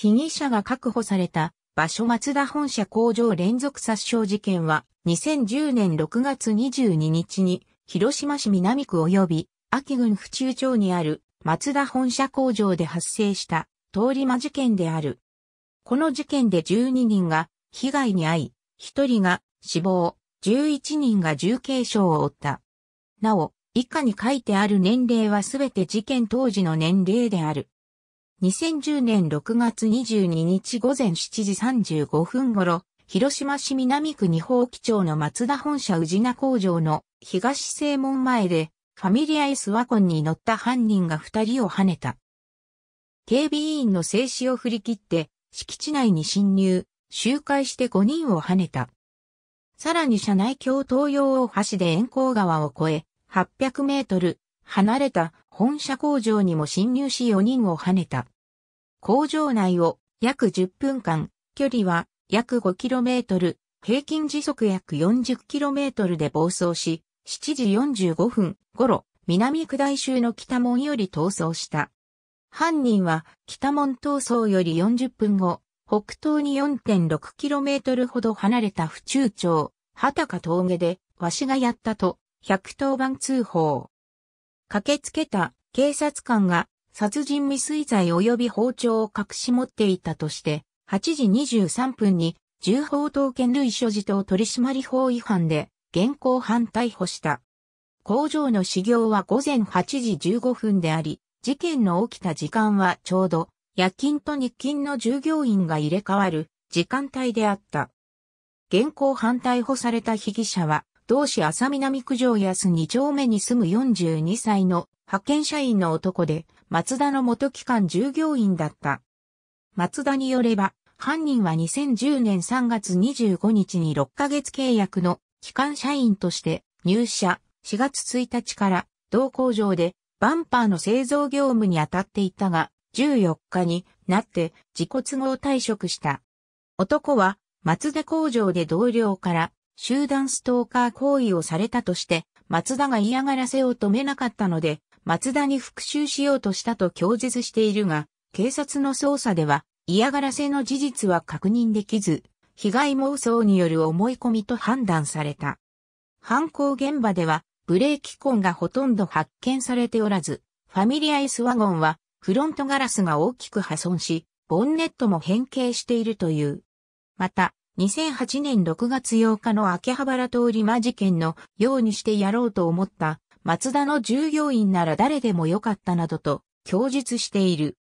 被疑者が確保された場所松田本社工場連続殺傷事件は2010年6月22日に広島市南区及び秋郡府中町にある松田本社工場で発生した通り魔事件である。この事件で12人が被害に遭い、1人が死亡、11人が重軽傷を負った。なお、以下に書いてある年齢はすべて事件当時の年齢である。2010年6月22日午前7時35分頃、広島市南区二宝基町の松田本社宇品工場の東正門前で、ファミリアスワコンに乗った犯人が二人を跳ねた。警備員の制止を振り切って、敷地内に侵入、周回して5人を跳ねた。さらに車内橋東洋大橋で円光川を越え、800メートル、離れた本社工場にも侵入し4人を跳ねた。工場内を約10分間、距離は約 5km、平均時速約 40km で暴走し、7時45分頃、南下り州の北門より逃走した。犯人は北門逃走より40分後、北東に 4.6km ほど離れた府中町、畑峠で、わしがやったと、110番通報。駆けつけた警察官が殺人未遂罪及び包丁を隠し持っていたとして、8時23分に銃砲刀剣類所持等取締法違反で現行犯逮捕した。工場の始業は午前8時15分であり、事件の起きた時間はちょうど夜勤と日勤の従業員が入れ替わる時間帯であった。現行犯逮捕された被疑者は同市朝南区上安2丁目に住む42歳の派遣社員の男で、松田の元機関従業員だった。松田によれば、犯人は2010年3月25日に6ヶ月契約の機関社員として入社4月1日から同工場でバンパーの製造業務に当たっていたが14日になって自己都合退職した。男は松田工場で同僚から集団ストーカー行為をされたとして、松田が嫌がらせを止めなかったので、松田に復讐しようとしたと供述しているが、警察の捜査では嫌がらせの事実は確認できず、被害妄想による思い込みと判断された。犯行現場ではブレーキ痕がほとんど発見されておらず、ファミリア S ワゴンはフロントガラスが大きく破損し、ボンネットも変形しているという。また、2008年6月8日の秋葉原通り魔事件のようにしてやろうと思った松田の従業員なら誰でもよかったなどと供述している。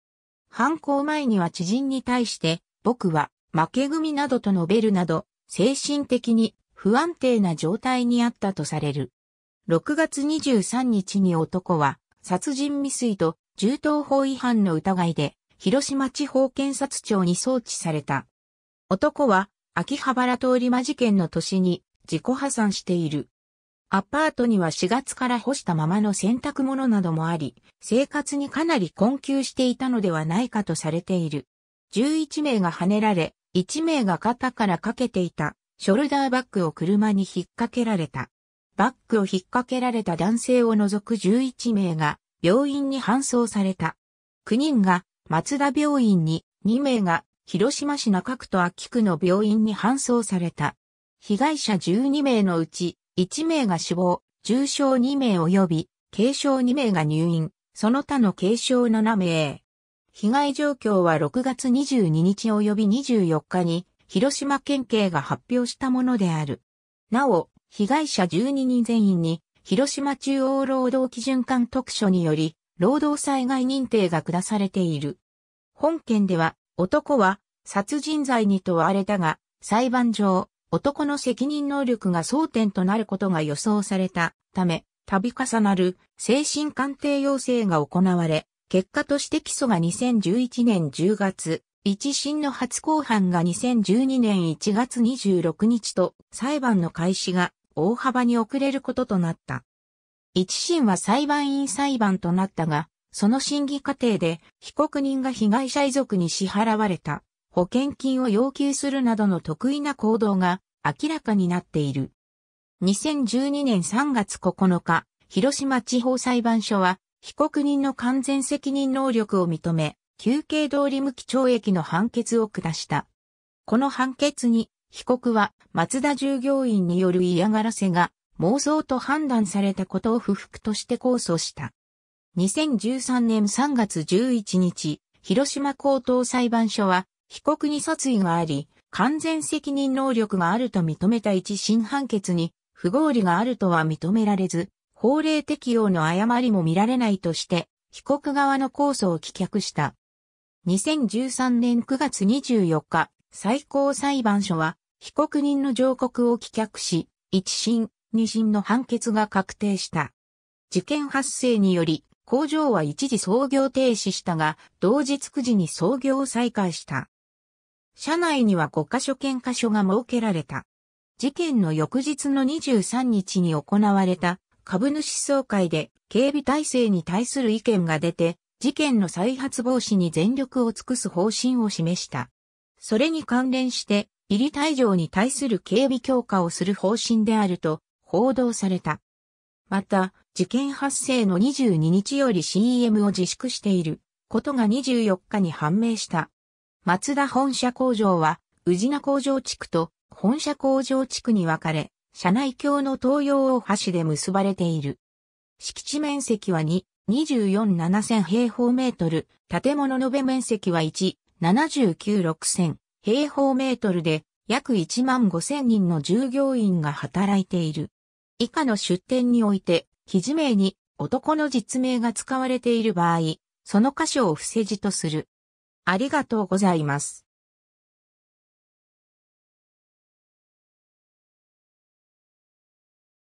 犯行前には知人に対して僕は負け組などと述べるなど精神的に不安定な状態にあったとされる。6月23日に男は殺人未遂と銃刀法違反の疑いで広島地方検察庁に送致された。男は秋葉原通り魔事件の年に自己破産している。アパートには4月から干したままの洗濯物などもあり、生活にかなり困窮していたのではないかとされている。11名が跳ねられ、1名が肩からかけていたショルダーバッグを車に引っ掛けられた。バッグを引っ掛けられた男性を除く11名が病院に搬送された。9人が松田病院に、2名が広島市中区と秋区の病院に搬送された。被害者12名のうち、1名が死亡、重傷2名及び、軽傷2名が入院、その他の軽傷7名。被害状況は6月22日及び24日に、広島県警が発表したものである。なお、被害者12人全員に、広島中央労働基準監督署により、労働災害認定が下されている。本件では、男は殺人罪に問われたが、裁判上、男の責任能力が争点となることが予想されたため、度重なる精神鑑定要請が行われ、結果として起訴が2011年10月、一審の初公判が2012年1月26日と裁判の開始が大幅に遅れることとなった。一審は裁判員裁判となったが、その審議過程で被告人が被害者遺族に支払われた保険金を要求するなどの得意な行動が明らかになっている。2012年3月9日、広島地方裁判所は被告人の完全責任能力を認め、休憩通り無期懲役の判決を下した。この判決に被告は松田従業員による嫌がらせが妄想と判断されたことを不服として控訴した。2013年3月11日、広島高等裁判所は、被告に殺意があり、完全責任能力があると認めた一審判決に、不合理があるとは認められず、法令適用の誤りも見られないとして、被告側の控訴を棄却した。2013年9月24日、最高裁判所は、被告人の上告を棄却し、一審、二審の判決が確定した。事件発生により、工場は一時操業停止したが、同日9時に操業を再開した。社内には5カ所見科所が設けられた。事件の翌日の23日に行われた株主総会で警備体制に対する意見が出て、事件の再発防止に全力を尽くす方針を示した。それに関連して、入り退場に対する警備強化をする方針であると報道された。また、事件発生の22日より CM を自粛していることが24日に判明した。松田本社工場は、宇品工場地区と本社工場地区に分かれ、社内橋の東洋大橋で結ばれている。敷地面積は2、247,000平方メートル、建物延べ面積は1、79,6,000平方メートルで、約1万5,000人の従業員が働いている。以下の出店において、記事名に男の実名が使われている場合、その箇所を伏せ字とする。ありがとうございます。